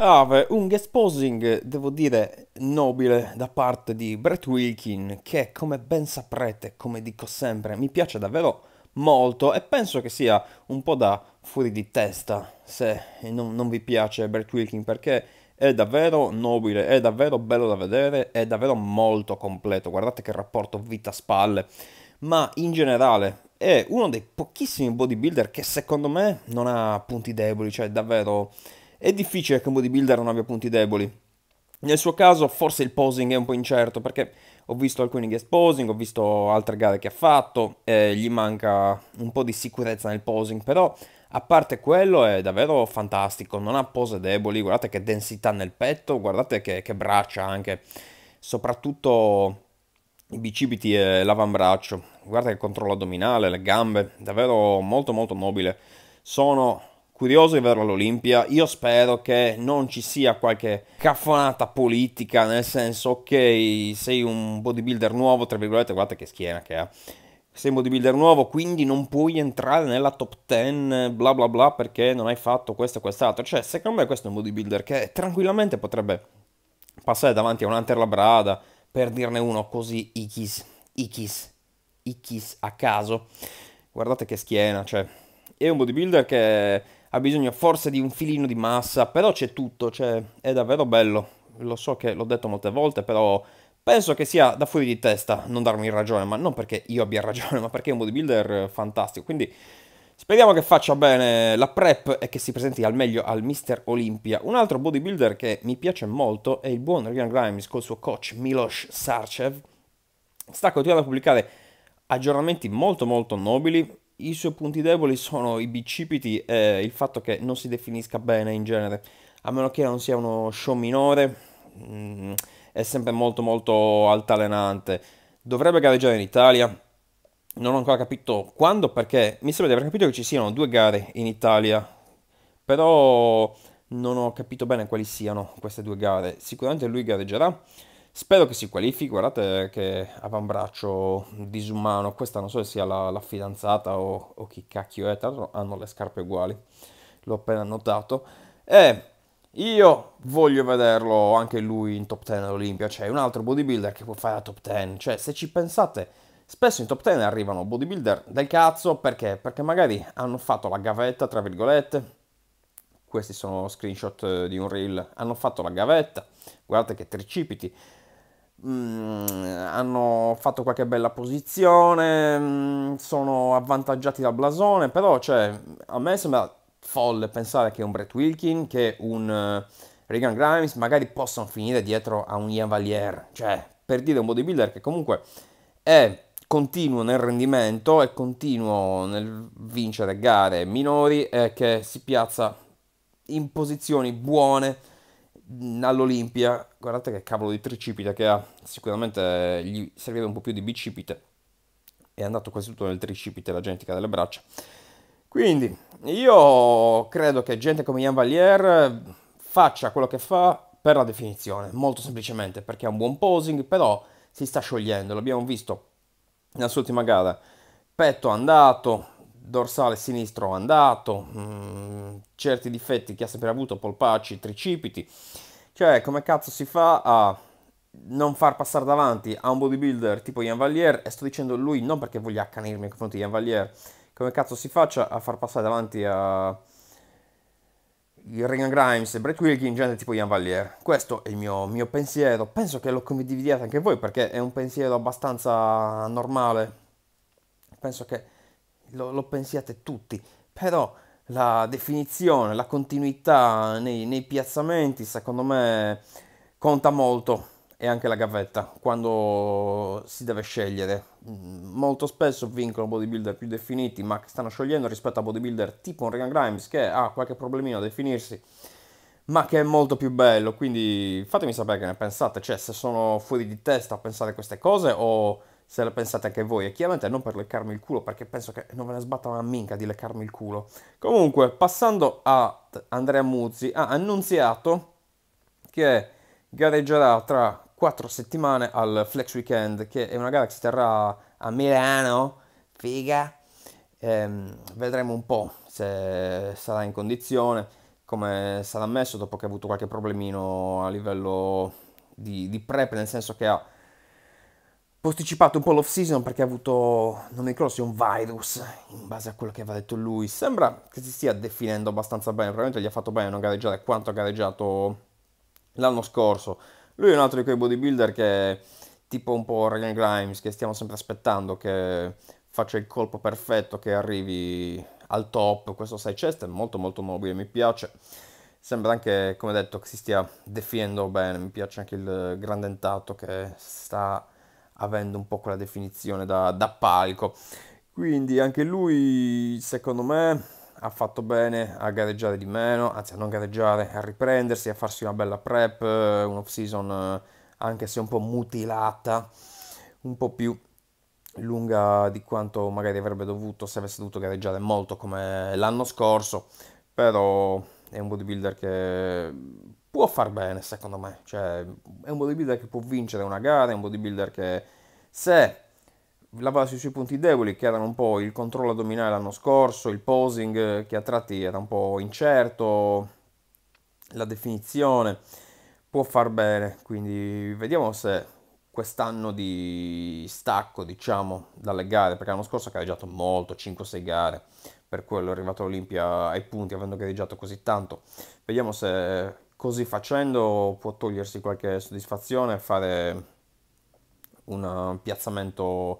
Ah, un guest posing, devo dire, nobile da parte di Brett Wilkin, che come ben saprete, come dico sempre, mi piace davvero molto e penso che sia un po' da fuori di testa se non, non vi piace Brett Wilkin perché è davvero nobile, è davvero bello da vedere, è davvero molto completo. Guardate che rapporto vita-spalle. Ma in generale è uno dei pochissimi bodybuilder che secondo me non ha punti deboli, cioè davvero è difficile che un bodybuilder non abbia punti deboli. Nel suo caso forse il posing è un po' incerto perché ho visto alcuni guest posing, ho visto altre gare che ha fatto, e gli manca un po' di sicurezza nel posing, però a parte quello è davvero fantastico, non ha pose deboli, guardate che densità nel petto, guardate che, che braccia anche, soprattutto i bicipiti e l'avambraccio, guardate che controllo addominale, le gambe, davvero molto molto mobile. Sono curioso di vederlo all'Olimpia. Io spero che non ci sia qualche caffonata politica, nel senso, ok, sei un bodybuilder nuovo, tra virgolette, guardate che schiena che ha. Sei un bodybuilder nuovo, quindi non puoi entrare nella top 10, bla bla bla, perché non hai fatto questo e quest'altro. Cioè, secondo me questo è un bodybuilder che tranquillamente potrebbe passare davanti a un Hunter Labrada, per dirne uno così, Ikis, Ikis, Ikis a caso. Guardate che schiena, cioè... È un bodybuilder che ha bisogno forse di un filino di massa, però c'è tutto, cioè è davvero bello. Lo so che l'ho detto molte volte, però penso che sia da fuori di testa non darmi ragione, ma non perché io abbia ragione, ma perché è un bodybuilder eh, fantastico. Quindi speriamo che faccia bene la prep e che si presenti al meglio al Mister Olympia. Un altro bodybuilder che mi piace molto è il buon Ryan Grimes col suo coach Milos Sarcev. Sta continuando a pubblicare aggiornamenti molto molto nobili i suoi punti deboli sono i bicipiti e il fatto che non si definisca bene in genere, a meno che non sia uno show minore, mh, mm, è sempre molto molto altalenante. Dovrebbe gareggiare in Italia, non ho ancora capito quando, perché mi sembra di aver capito che ci siano due gare in Italia, però non ho capito bene quali siano queste due gare. Sicuramente lui gareggerà. Spero che si qualifichi, guardate che avambraccio disumano, questa non so se sia la, la fidanzata o, o, chi cacchio è, tra l'altro hanno le scarpe uguali, l'ho appena notato. E io voglio vederlo anche lui in top 10 all'Olimpia, cioè un altro bodybuilder che può fare la top 10, cioè se ci pensate spesso in top 10 arrivano bodybuilder del cazzo perché? Perché magari hanno fatto la gavetta, tra virgolette, questi sono screenshot eh, di un reel, hanno fatto la gavetta, guardate che tricipiti, Mm, hanno fatto qualche bella posizione, mm, sono avvantaggiati dal blasone, però cioè, a me sembra folle pensare che un Brett Wilkin, che un eh, Regan Grimes magari possano finire dietro a un Ian Valier, cioè per dire un bodybuilder che comunque è continuo nel rendimento, è continuo nel vincere gare minori e che si piazza in posizioni buone all'Olimpia, guardate che cavolo di tricipite che ha, sicuramente gli serviva un po' più di bicipite, è andato quasi tutto nel tricipite la genetica delle braccia. Quindi io credo che gente come Ian Valier faccia quello che fa per la definizione, molto semplicemente perché ha un buon posing, però si sta sciogliendo, l'abbiamo visto nella sua ultima gara, petto andato, dorsale sinistro andato, mm, certi difetti che ha sempre avuto, polpacci, tricipiti. Cioè, come cazzo si fa a non far passare davanti a un bodybuilder tipo Ian Valier? E sto dicendo lui non perché voglia accanirmi nei confronti di Ian Valier. Come cazzo si faccia a far passare davanti a Regan Grimes e Brett Wilkin, gente tipo Ian Valier? Questo è il mio, mio pensiero. Penso che lo condividiate anche voi perché è un pensiero abbastanza normale. Penso che lo, lo pensiate tutti, però la definizione, la continuità nei, nei, piazzamenti, secondo me conta molto e anche la gavetta quando si deve scegliere. Mm, molto spesso vincono bodybuilder più definiti, ma che stanno sciogliendo rispetto a bodybuilder tipo un Regan Grimes che ha qualche problemino a definirsi, ma che è molto più bello. Quindi fatemi sapere che ne pensate, cioè se sono fuori di testa a pensare queste cose o se la pensate anche voi. E chiaramente non per leccarmi il culo, perché penso che non ve ne sbatta una minca di leccarmi il culo. Comunque, passando a Andrea Muzzi, ha annunziato che gareggerà tra 4 settimane al Flex Weekend, che è una gara che si terrà a Milano. Figa. Ehm, vedremo un po' se sarà in condizione, come sarà messo dopo che ha avuto qualche problemino a livello di, di prep, nel senso che ha posticipato un po' l'off season perché ha avuto, non mi ricordo se un virus, in base a quello che aveva detto lui. Sembra che si stia definendo abbastanza bene, probabilmente gli ha fatto bene non gareggiare quanto ha gareggiato l'anno scorso. Lui è un altro di quei bodybuilder che, tipo un po' Ryan Grimes, che stiamo sempre aspettando che faccia il colpo perfetto, che arrivi al top. Questo side chest è molto molto mobile, mi piace. Sembra anche, come detto, che si stia definendo bene, mi piace anche il grandentato che sta avendo un po' quella definizione da, da palco. Quindi anche lui, secondo me, ha fatto bene a gareggiare di meno, anzi a non gareggiare, a riprendersi, a farsi una bella prep, eh, un'off season eh, anche se un po' mutilata, un po' più lunga di quanto magari avrebbe dovuto se avesse dovuto gareggiare molto come l'anno scorso, però è un bodybuilder che può far bene secondo me, cioè, è un bodybuilder che può vincere una gara, è un bodybuilder che se lavava sui suoi punti deboli che erano un po' il controllo addominale l'anno scorso, il posing eh, che a tratti era un po' incerto, la definizione può far bene, quindi vediamo se quest'anno di stacco, diciamo, dalle gare, perché l'anno scorso ha gareggiato molto, 5-6 gare, per quello è arrivato all'Olimpia ai punti avendo gareggiato così tanto. Vediamo se Così facendo può togliersi qualche soddisfazione e fare eh, un piazzamento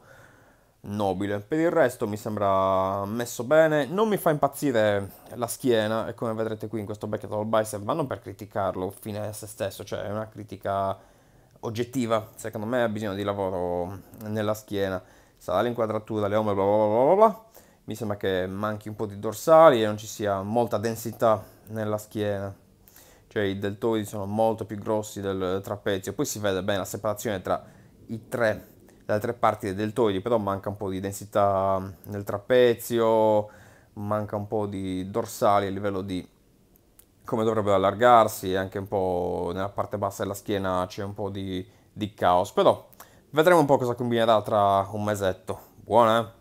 nobile. Per il resto mi sembra messo bene, non mi fa impazzire la schiena e come vedrete qui in questo back all bicep, ma non per criticarlo fine a se stesso, cioè è una critica oggettiva, secondo me ha bisogno di lavoro nella schiena, sarà l'inquadratura, le ombre, bla bla bla bla, mi sembra che manchi un po' di dorsali e non ci sia molta densità nella schiena cioè i deltoidi sono molto più grossi del trapezio, poi si vede bene la separazione tra i tre, le altre parti dei deltoidi, però manca un po' di densità nel trapezio, manca un po' di dorsali a livello di come dovrebbero allargarsi, anche un po' nella parte bassa della schiena c'è un po' di, di caos, però vedremo un po' cosa combinerà tra un mesetto. Buona, eh?